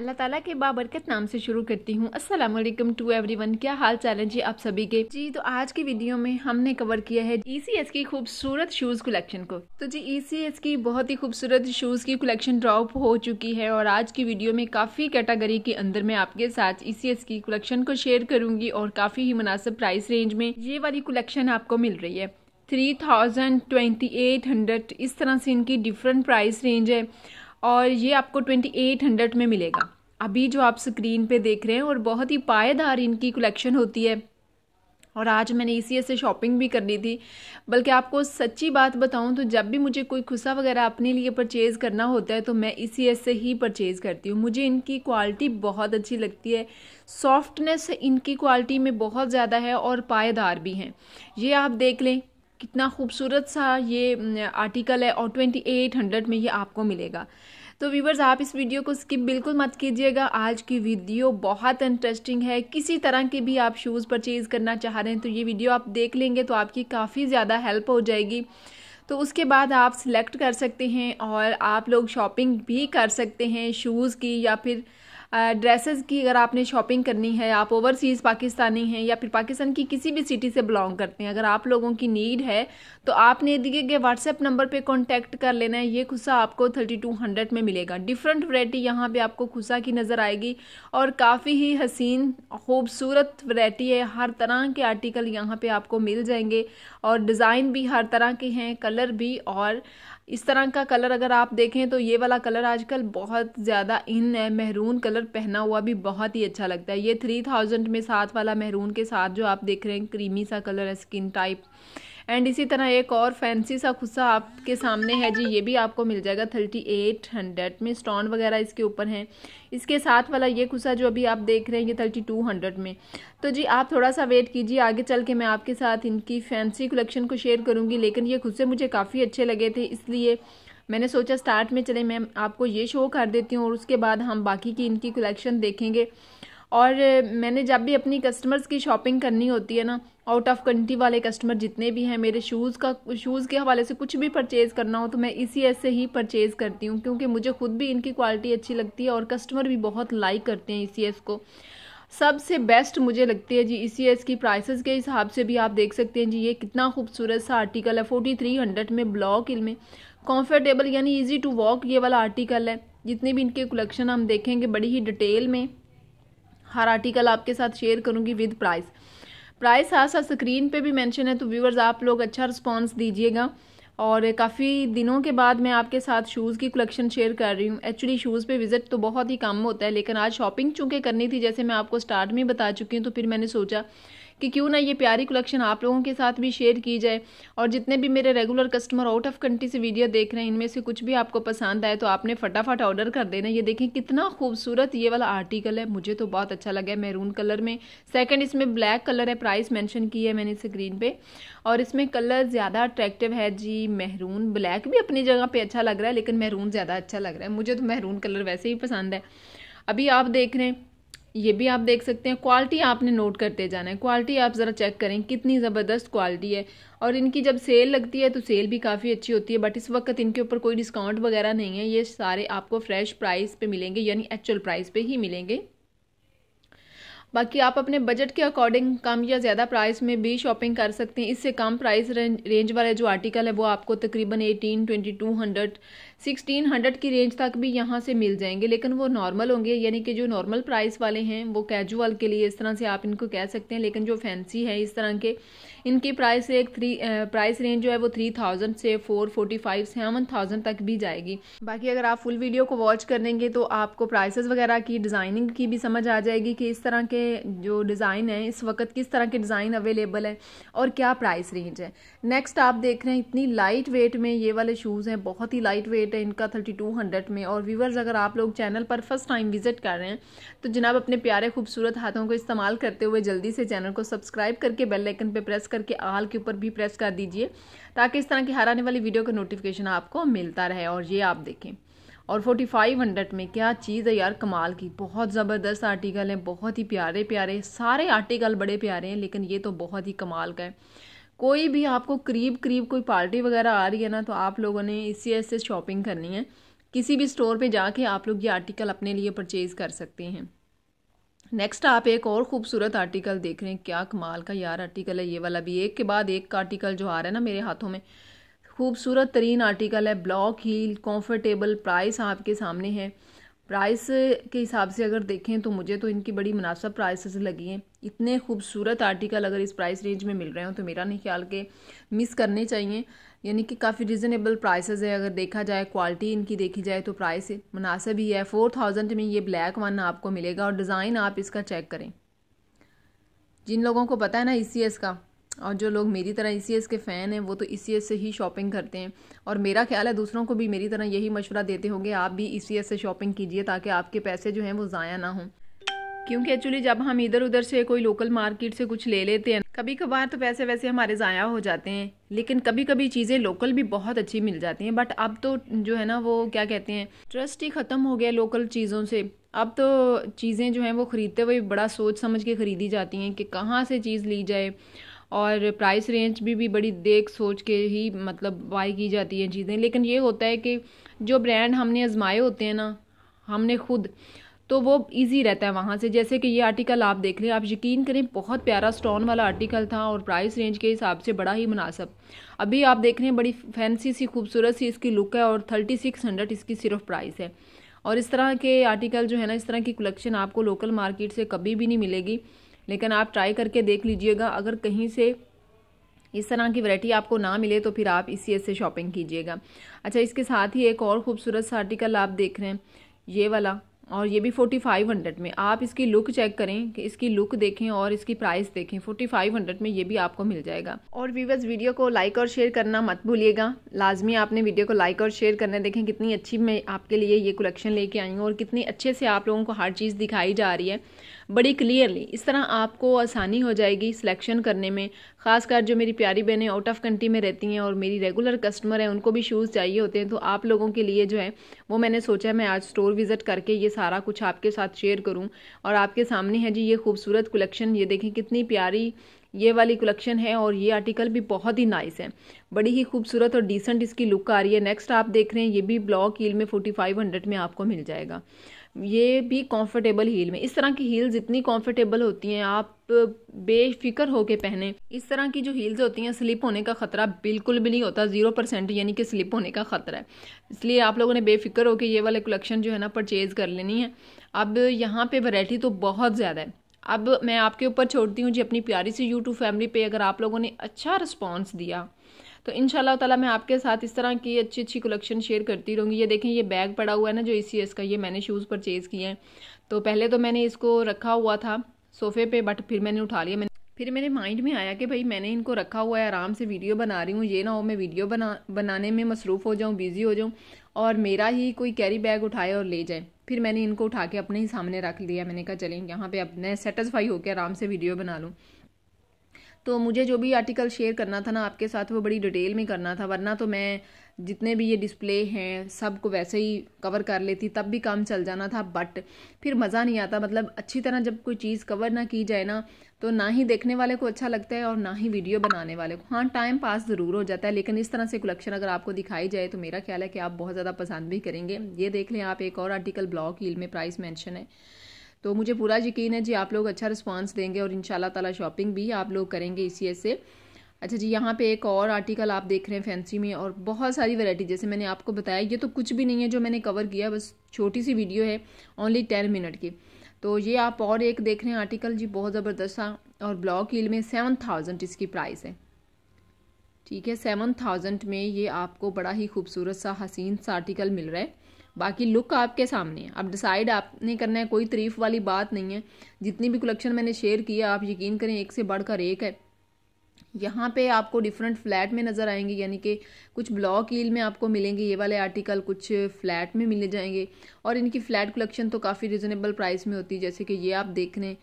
अल्लाह ताला के बाबरकत नाम से शुरू करती हूँ अस्सलाम वालेकुम टू एवरीवन क्या हाल चाल है जी आप सभी के जी तो आज की वीडियो में हमने कवर किया है ईसीएस e की खूबसूरत शूज़ कलेक्शन को तो जी ईसीएस e की बहुत ही खूबसूरत शूज़ की कलेक्शन ड्रॉप हो चुकी है और आज की वीडियो में काफ़ी कैटेगरी के अंदर मैं आपके साथ ईसीएस e की कलेक्शन को शेयर करूंगी और काफ़ी ही मुनासिब प्राइस रेंज में ये वाली कलेक्शन आपको मिल रही है three thousand twenty eight hundred इस तरह से इनकी डिफरेंट प्राइस रेंज है और ये आपको 2800 में मिलेगा अभी जो आप स्क्रीन पे देख रहे हैं और बहुत ही पायेदार इनकी कलेक्शन होती है और आज मैंने इसी ऐसे शॉपिंग भी करनी थी बल्कि आपको सच्ची बात बताऊं तो जब भी मुझे कोई खुसा वगैरह अपने लिए परचेज़ करना होता है तो मैं इसी ऐसे ही परचेज़ करती हूँ मुझे इनकी क्वालिटी बहुत अच्छी लगती है सॉफ्टनेस इनकी क्वालिटी में बहुत ज़्यादा है और पायेदार भी हैं ये आप देख लें कितना खूबसूरत सा ये आर्टिकल है और ट्वेंटी एट हंड्रेड में ये आपको मिलेगा तो व्यूवर्स आप इस वीडियो को स्किप बिल्कुल मत कीजिएगा आज की वीडियो बहुत इंटरेस्टिंग है किसी तरह के भी आप शूज़ परचेज़ करना चाह रहे हैं तो ये वीडियो आप देख लेंगे तो आपकी काफ़ी ज़्यादा हेल्प हो जाएगी तो उसके बाद आप सिलेक्ट कर सकते हैं और आप लोग शॉपिंग भी कर सकते हैं शूज़ की या फिर ड्रेसेस की अगर आपने शॉपिंग करनी है आप ओवरसीज़ पाकिस्तानी हैं या फिर पाकिस्तान की किसी भी सिटी से बिलोंग करते हैं अगर आप लोगों की नीड है तो आपने दिए गए व्हाट्सएप नंबर पर कॉन्टैक्ट कर लेना है ये खुसा आपको थर्टी टू हंड्रेड में मिलेगा डिफरेंट वरायटी यहाँ पर आपको खुसा की नज़र आएगी और काफ़ी ही हसीन खूबसूरत वरायटी है हर तरह के आर्टिकल यहाँ पर आपको मिल जाएंगे और डिज़ाइन भी हर तरह के हैं कलर भी और इस तरह का कलर अगर आप देखें तो ये वाला कलर आजकल बहुत ज़्यादा इन है महरून कलर पहना हुआ भी बहुत ही अच्छा लगता है ये थ्री थाउजेंड में साथ वाला महरून के साथ जो आप देख रहे हैं क्रीमी सा कलर है स्किन टाइप एंड इसी तरह एक और फैंसी सा खुस्सा आपके सामने है जी ये भी आपको मिल जाएगा थर्टी एट हंड्रेड में स्टोन वगैरह इसके ऊपर हैं इसके साथ वाला ये खुस्सा जो अभी आप देख रहे हैं ये थर्टी टू हंड्रेड में तो जी आप थोड़ा सा वेट कीजिए आगे चल के मैं आपके साथ इनकी फैंसी कलेक्शन को शेयर करूँगी लेकिन ये खुस्से मुझे काफ़ी अच्छे लगे थे इसलिए मैंने सोचा स्टार्ट में चले मैं आपको ये शो कर देती हूँ और उसके बाद हम बाकी की इनकी कलेक्शन देखेंगे और मैंने जब भी अपनी कस्टमर्स की शॉपिंग करनी होती है ना आउट ऑफ कंट्री वाले कस्टमर जितने भी हैं मेरे शूज़ का शूज़ के हवाले से कुछ भी परचेज़ करना हो तो मैं इसी ऐसे ही परचेज़ करती हूँ क्योंकि मुझे खुद भी इनकी क्वालिटी अच्छी लगती है और कस्टमर भी बहुत लाइक करते हैं ई e को सबसे बेस्ट मुझे लगती है जी ई e एस की प्राइसेस के हिसाब से भी आप देख सकते हैं जी ये कितना खूबसूरत सा आर्टिकल है फोर्टी थ्री हंड्रेड में ब्लॉक में कंफर्टेबल यानी इजी टू वॉक ये वाला आर्टिकल है जितने भी इनके कलेक्शन हम देखेंगे बड़ी ही डिटेल में हर आर्टिकल आपके साथ शेयर करूँगी विद प्राइस प्राइस साथ साथ स्क्रीन पे भी मेंशन है तो व्यूवर्स आप लोग अच्छा रिस्पॉन्स दीजिएगा और काफ़ी दिनों के बाद मैं आपके साथ शूज़ की कलेक्शन शेयर कर रही हूँ एक्चुअली शूज़ पे विज़िट तो बहुत ही कम होता है लेकिन आज शॉपिंग चूँकि करनी थी जैसे मैं आपको स्टार्ट में बता चुकी हूँ तो फिर मैंने सोचा कि क्यों ना ये प्यारी कलेक्शन आप लोगों के साथ भी शेयर की जाए और जितने भी मेरे regular customer out of country से वीडियो देख रहे हैं इनमें से कुछ भी आपको पसंद आए तो आपने फटाफट ऑर्डर कर देना ये देखें कितना खूबसूरत ये वाला आर्टिकल है मुझे तो बहुत अच्छा लगा है मैरून कलर में सेकेंड इसमें ब्लैक कलर है प्राइस मैंशन की है मैंने इसे ग्रीन पे और इसमें कलर ज़्यादा अट्रैक्टिव है जी महरून ब्लैक भी अपनी जगह पर अच्छा लग रहा है लेकिन महरून ज़्यादा अच्छा लग रहा है मुझे तो महरून कलर वैसे ही पसंद है अभी आप देख रहे हैं ये भी आप देख सकते हैं क्वालिटी आपने नोट करते जाना है क्वालिटी आप ज़रा चेक करें कितनी ज़बरदस्त क्वालिटी है और इनकी जब सेल लगती है तो सेल भी काफ़ी अच्छी होती है बट इस वक्त इनके ऊपर कोई डिस्काउंट वगैरह नहीं है ये सारे आपको फ्रेश प्राइस पे मिलेंगे यानी एक्चुअल प्राइस पे ही मिलेंगे बाकी आप अपने बजट के अकॉर्डिंग कम या ज़्यादा प्राइस में भी शॉपिंग कर सकते हैं इससे कम प्राइस रेंज वाले जो आर्टिकल है वो आपको तकरीबन eighteen twenty two hundred sixteen hundred की रेंज तक भी यहाँ से मिल जाएंगे लेकिन वो नॉर्मल होंगे यानी कि जो नॉर्मल प्राइस वाले हैं वो कैजुअल के लिए इस तरह से आप इनको कह सकते हैं लेकिन जो फैंसी है इस तरह के इनकी प्राइस एक थ्री प्राइस रेंज जो है वो थ्री थाउजेंड से four forty five seven thousand तक भी जाएगी बाकी अगर आप फुल वीडियो को वॉच कर लेंगे तो आपको प्राइसेस वगैरह की डिज़ाइनिंग की भी समझ आ जाएगी कि इस तरह के जो डिज़ाइन है इस वक्त किस तरह के डिज़ाइन अवेलेबल है और क्या प्राइस रेंज है नेक्स्ट आप देख रहे हैं इतनी लाइट वेट में ये वाले शूज़ हैं बहुत ही लाइट वेट रेट है इनका थर्टी टू हंड्रेड में और व्यूवर्स अगर आप लोग चैनल पर फर्स्ट टाइम विजिट कर रहे हैं तो जनाब अपने प्यारे खूबसूरत हाथों को इस्तेमाल करते हुए जल्दी से चैनल को सब्सक्राइब करके बेल लाइकन पे प्रेस करके आल के ऊपर भी प्रेस कर दीजिए ताकि इस तरह की हर आने वाली वीडियो का नोटिफिकेशन आपको मिलता रहे और ये आप देखें और फोर्टी फाइव हंड्रेड में क्या चीज़ है यार कमाल की बहुत ज़बरदस्त आर्टिकल है बहुत ही प्यारे प्यारे सारे आर्टिकल बड़े प्यारे हैं लेकिन ये तो बहुत ही कमाल का है कोई भी आपको करीब करीब कोई पार्टी वगैरह आ रही है ना तो आप लोगों ने इसी ऐसे शॉपिंग करनी है किसी भी स्टोर पे जाके आप लोग ये आर्टिकल अपने लिए परचेज़ कर सकते हैं नेक्स्ट आप एक और खूबसूरत आर्टिकल देख रहे हैं क्या कमाल का यार आर्टिकल है ये वाला भी एक के बाद एक का आर्टिकल जो आ रहा है ना मेरे हाथों में खूबसूरत तरीन आर्टिकल है ब्लॉक हील कंफर्टेबल प्राइस आपके सामने है प्राइस के हिसाब से अगर देखें तो मुझे तो इनकी बड़ी मुनासब प्राइसेस लगी हैं इतने खूबसूरत आर्टिकल अगर इस प्राइस रेंज में मिल रहे हो तो मेरा नहीं ख्याल के मिस करने चाहिए यानी कि काफ़ी रिजनेबल प्राइसेस है अगर देखा जाए क्वालिटी इनकी देखी जाए तो प्राइस मुनासब ही है फ़ोर थाउजेंड में ये ब्लैक वन आपको मिलेगा और डिज़ाइन आप इसका चेक करें जिन लोगों को पता है ना ई e का और जो लोग मेरी तरह ई e के फ़ैन हैं वो तो ई e से ही शॉपिंग करते हैं और मेरा ख्याल है दूसरों को भी मेरी तरह यही मशवरा देते होंगे आप भी ई e से शॉपिंग कीजिए ताकि आपके पैसे जो हैं वो ज़ाया ना हों क्योंकि एक्चुअली जब हम इधर उधर से कोई लोकल मार्केट से कुछ ले लेते हैं कभी कभार तो पैसे वैसे हमारे ज़ाया हो जाते हैं लेकिन कभी कभी चीज़ें लोकल भी बहुत अच्छी मिल जाती हैं बट अब तो जो है ना वो क्या कहते हैं ट्रस्ट ही ख़त्म हो गया लोकल चीज़ों से अब तो चीज़ें जो हैं वो ख़रीदते हुए बड़ा सोच समझ के ख़रीदी जाती हैं कि कहाँ से चीज़ ली जाए और प्राइस रेंज भी भी बड़ी देख सोच के ही मतलब बाई की जाती है चीज़ें लेकिन ये होता है कि जो ब्रांड हमने आजमाए होते हैं ना हमने खुद तो वो इजी रहता है वहाँ से जैसे कि ये आर्टिकल आप देख लें आप यकीन करें बहुत प्यारा स्टोन वाला आर्टिकल था और प्राइस रेंज के हिसाब से बड़ा ही मुनासब अभी आप देख रहे हैं बड़ी फैंसी सी खूबसूरत सी इसकी लुक है और थर्टी सिक्स हंड्रेड इसकी सिर्फ प्राइस है और इस तरह के आर्टिकल जो है ना इस तरह की कलेक्शन आपको लोकल मार्केट से कभी भी नहीं मिलेगी लेकिन आप ट्राई करके देख लीजिएगा अगर कहीं से इस तरह की वैरायटी आपको ना मिले तो फिर आप इसी से शॉपिंग कीजिएगा अच्छा इसके साथ ही एक और खूबसूरत सा आर्टिकल आप देख रहे हैं ये वाला और ये भी फोर्टी फाइव हंड्रेड में आप इसकी लुक चेक करें कि इसकी लुक देखें और इसकी प्राइस देखें फोर्टी फाइव हंड्रेड में ये भी आपको मिल जाएगा और व्यूवर्स वीडियो को लाइक और शेयर करना मत भूलिएगा लाजमी आपने वीडियो को लाइक और शेयर करने देखें कितनी अच्छी मैं आपके लिए ये कलेक्शन लेके आई हूँ और कितनी अच्छे से आप लोगों को हर चीज़ दिखाई जा रही है बड़ी क्लियरली इस तरह आपको आसानी हो जाएगी सिलेक्शन करने में खासकर जो मेरी प्यारी बहनें आउट ऑफ कंट्री में रहती हैं और मेरी रेगुलर कस्टमर हैं उनको भी शूज़ चाहिए होते हैं तो आप लोगों के लिए जो है वो मैंने सोचा मैं आज स्टोर विज़िट करके ये सारा कुछ आपके साथ शेयर करूँ और आपके सामने है जी ये खूबसूरत कलेक्शन ये देखें कितनी प्यारी ये वाली कलेक्शन है और ये आर्टिकल भी बहुत ही नाइस है बड़ी ही खूबसूरत और डिसेंट इसकी लुक आ रही है नेक्स्ट आप देख रहे हैं ये भी ब्लॉक हील में फोर्टी फाइव हंड्रेड में आपको मिल जाएगा ये भी कंफर्टेबल हील में इस तरह की हील्स इतनी कंफर्टेबल होती हैं आप बेफिक्र होके पहने इस तरह की जो हील्स होती हैं स्लिप होने का ख़तरा बिल्कुल भी नहीं होता ज़ीरो परसेंट यानी कि स्लिप होने का ख़तरा है इसलिए आप लोगों ने बेफिक्र होकर ये वाले कलेक्शन जो है ना परचेज़ कर लेनी है अब यहाँ पर वैरायटी तो बहुत ज़्यादा है अब मैं आपके ऊपर छोड़ती हूँ जी अपनी प्यारी सी यूट्यूब फैमिली पर अगर आप लोगों ने अच्छा रिस्पॉन्स दिया तो इन ताला मैं आपके साथ इस तरह की अच्छी अच्छी कलेक्शन शेयर करती रहूँगी ये देखें ये बैग पड़ा हुआ है ना जो ई का ये मैंने शूज़ परचेज़ किए हैं तो पहले तो मैंने इसको रखा हुआ था सोफ़े पे बट फिर मैंने उठा लिया मैंने फिर मेरे माइंड में आया कि भाई मैंने इनको रखा हुआ है आराम से वीडियो बना रही हूँ ये ना हो मैं वीडियो बना बनाने में मसरूफ़ हो जाऊँ बिज़ी हो जाऊँ और मेरा ही कोई कैरी बैग उठाए और ले जाए फिर मैंने इनको उठा के अपने ही सामने रख लिया मैंने कहा चलें यहाँ पर अपने सेटिसफाई होकर आराम से वीडियो बना लूँ तो मुझे जो भी आर्टिकल शेयर करना था ना आपके साथ वो बड़ी डिटेल में करना था वरना तो मैं जितने भी ये डिस्प्ले हैं सब को वैसे ही कवर कर लेती तब भी काम चल जाना था बट फिर मज़ा नहीं आता मतलब अच्छी तरह जब कोई चीज़ कवर ना की जाए ना तो ना ही देखने वाले को अच्छा लगता है और ना ही वीडियो बनाने वाले को हाँ टाइम पास ज़रूर हो जाता है लेकिन इस तरह से कलेक्शन अगर आपको दिखाई जाए तो मेरा ख्याल है कि आप बहुत ज़्यादा पसंद भी करेंगे ये देख लें आप एक और आर्टिकल ब्लॉक हील में प्राइस मैंशन है तो मुझे पूरा यकीन है जी आप लोग अच्छा रिस्पांस देंगे और इन तला शॉपिंग भी आप लोग करेंगे इसी से अच्छा जी यहाँ पे एक और आर्टिकल आप देख रहे हैं फैंसी में और बहुत सारी वैरायटी जैसे मैंने आपको बताया ये तो कुछ भी नहीं है जो मैंने कवर किया बस छोटी सी वीडियो है ओनली टेन मिनट की तो ये आप और एक देख रहे हैं आर्टिकल जी बहुत ज़बरदस्त था और ब्लॉक हील में सेवन थाउजेंड इसकी प्राइस है ठीक है सेवन थाउजेंड में ये आपको बड़ा ही खूबसूरत सा हसीन सा आर्टिकल मिल रहा है बाकी लुक आपके सामने है अब डिसाइड आपने करना है कोई तरीफ वाली बात नहीं है जितनी भी कलेक्शन मैंने शेयर किया आप यकीन करें एक से बढ़कर एक है यहाँ पे आपको डिफरेंट फ्लैट में नज़र आएंगे यानी कि कुछ ब्लॉक ईल में आपको मिलेंगे ये वाले आर्टिकल कुछ फ्लैट में मिले जाएंगे और इनकी फ्लैट कलेक्शन तो काफ़ी रिजनेबल प्राइस में होती है जैसे कि ये आप देख रहे हैं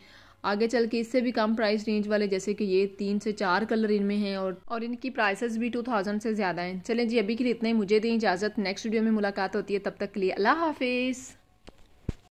आगे चल के इससे भी कम प्राइस रेंज वाले जैसे कि ये तीन से चार कलर इनमें हैं और और इनकी प्राइसेस भी टू थाउजेंड से ज़्यादा हैं चलें जी अभी के लिए इतना ही मुझे दें इजाज़त नेक्स्ट वीडियो में मुलाकात होती है तब तक के लिए अल्लाह हाफिज़